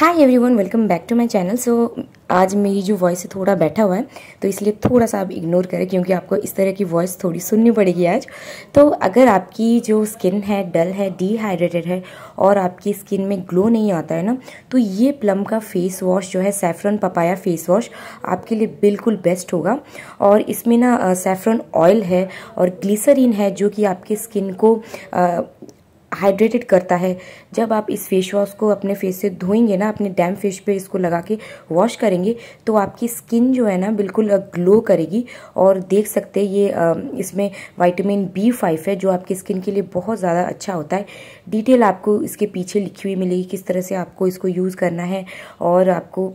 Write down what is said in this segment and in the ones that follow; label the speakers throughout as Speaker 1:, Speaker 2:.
Speaker 1: hi everyone welcome back to my channel so आज मेरी जो वॉइस है थोड़ा बैठा हुआ है तो इसलिए थोड़ा सा आप इग्नोर करें क्योंकि आपको इस तरह की वॉइस थोड़ी सुननी पड़ेगी आज तो अगर आपकी जो स्किन है डल है डिहाइड्रेटेड है और आपकी स्किन में ग्लो नहीं आता है ना तो ये प्लम का फेस वॉश जो है सेफ्रन पपाया फेस वॉश आपके लिए बिल्कुल बेस्ट होगा और इसमें ना सेफ्रन ऑयल है और ग्लिसरीन है जो कि आपकी स्किन को आ, हाइड्रेटेड करता है जब आप इस फेस वॉश को अपने फेस से धोएंगे ना अपने डैम फेस पे इसको लगा के वॉश करेंगे तो आपकी स्किन जो है ना बिल्कुल ग्लो करेगी और देख सकते ये इसमें वाइटामिन बी फाइव है जो आपकी स्किन के लिए बहुत ज़्यादा अच्छा होता है डिटेल आपको इसके पीछे लिखी हुई मिलेगी किस तरह से आपको इसको यूज़ करना है और आपको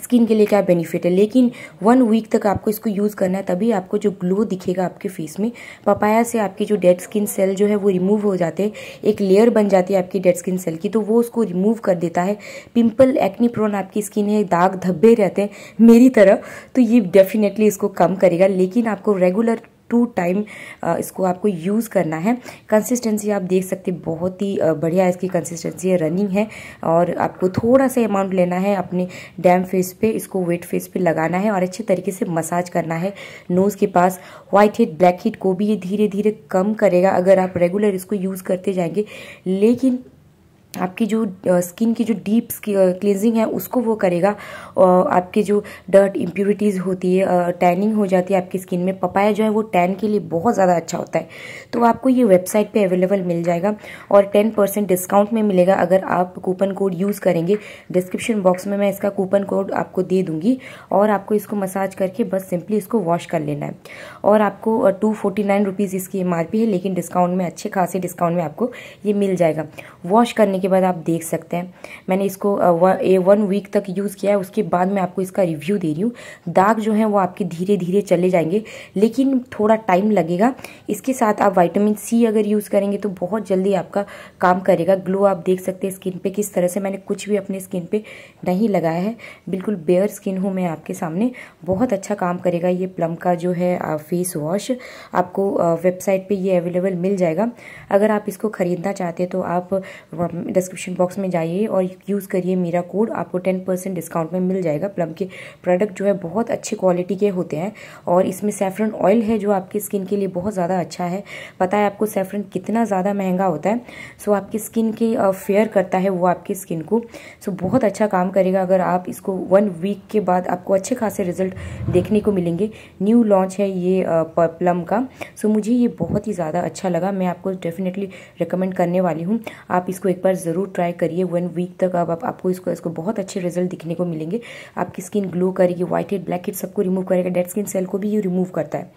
Speaker 1: स्किन के लिए क्या बेनिफिट है लेकिन वन वीक तक आपको इसको यूज़ करना है तभी आपको जो ग्लो दिखेगा आपके फेस में पपाया से आपकी जो डेड स्किन सेल जो है वो रिमूव हो जाते हैं एक लेयर बन जाती है आपकी डेड स्किन सेल की तो वो उसको रिमूव कर देता है पिंपल एक्नी प्रोन आपकी स्किन है दाग धब्बे रहते हैं मेरी तरह तो ये डेफिनेटली इसको कम करेगा लेकिन आपको रेगुलर टू टाइम इसको आपको यूज़ करना है कंसिस्टेंसी आप देख सकते बहुत ही बढ़िया इसकी कंसिस्टेंसी है रनिंग है और आपको थोड़ा सा अमाउंट लेना है अपने डैम फेस पे इसको वेट फेस पे लगाना है और अच्छे तरीके से मसाज करना है नोज़ के पास व्हाइट हिट ब्लैक हिट को भी ये धीरे धीरे कम करेगा अगर आप रेगुलर इसको यूज़ करते जाएंगे लेकिन आपकी जो स्किन की जो डीप क्लींजिंग है उसको वो करेगा और आपके जो डर्ट इम्प्यूरिटीज़ होती है टैनिंग हो जाती है आपकी स्किन में पपाया जो है वो टैन के लिए बहुत ज़्यादा अच्छा होता है तो आपको ये वेबसाइट पे अवेलेबल मिल जाएगा और टेन परसेंट डिस्काउंट में मिलेगा अगर आप कूपन कोड यूज़ करेंगे डिस्क्रिप्शन बॉक्स में मैं इसका कूपन कोड आपको दे दूँगी और आपको इसको मसाज करके बस सिंपली इसको वॉश कर लेना है और आपको टू फोर्टी नाइन रुपीज़ इसकी एम है लेकिन डिस्काउंट में अच्छे खासे डिस्काउंट में आपको ये मिल जाएगा वॉश करने के बाद आप देख सकते हैं मैंने इसको ए वन वीक तक यूज़ किया है उसके बाद मैं आपको इसका रिव्यू दे रही हूँ दाग जो है वो आपके धीरे धीरे चले जाएंगे लेकिन थोड़ा टाइम लगेगा इसके साथ आप वाइटामिन सी अगर यूज़ करेंगे तो बहुत जल्दी आपका काम करेगा ग्लो आप देख सकते हैं स्किन पर किस तरह से मैंने कुछ भी अपने स्किन पर नहीं लगाया है बिल्कुल बेयर स्किन हूँ मैं आपके सामने बहुत अच्छा काम करेगा ये प्लम का जो है फेस वॉश आपको वेबसाइट पर ये अवेलेबल मिल जाएगा अगर आप इसको ख़रीदना चाहते हैं तो आप डिस्क्रिप्शन बॉक्स में जाइए और यूज़ करिए मेरा कोड आपको टेन परसेंट डिस्काउंट में मिल जाएगा प्लम के प्रोडक्ट जो है बहुत अच्छे क्वालिटी के होते हैं और इसमें सेफ्रन ऑयल है जो आपकी स्किन के लिए बहुत ज़्यादा अच्छा है पता है आपको सेफ्रन कितना ज़्यादा महंगा होता है सो आपकी स्किन के फेयर करता है वो आपकी स्किन को सो बहुत अच्छा काम करेगा अगर आप इसको वन वीक के बाद आपको अच्छे खासे रिजल्ट देखने को मिलेंगे न्यू लॉन्च है ये प्लम का सो मुझे ये बहुत ही ज़्यादा अच्छा लगा मैं आपको डेफिनेटली रिकमेंड करने वाली हूँ आप इसको एक बार ज़रूर ट्राई करिए वन वीक तक अब आप, आपको इसको इसको बहुत अच्छे रिजल्ट दिखने को मिलेंगे आपकी स्किन ग्लो करेगी व्हाइट हेड ब्लैक हेड सबको रिमूव करेगा डेड स्किन सेल को भी ये रिमूव करता है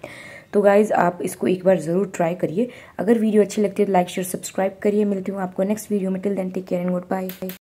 Speaker 1: तो गाइज़ आप इसको एक बार ज़रूर ट्राई करिए अगर वीडियो अच्छी लगती है तो लाइक शेयर सब्सक्राइब करिए मिलती हूँ आपको नेक्स्ट वीडियो में till then take care and good bye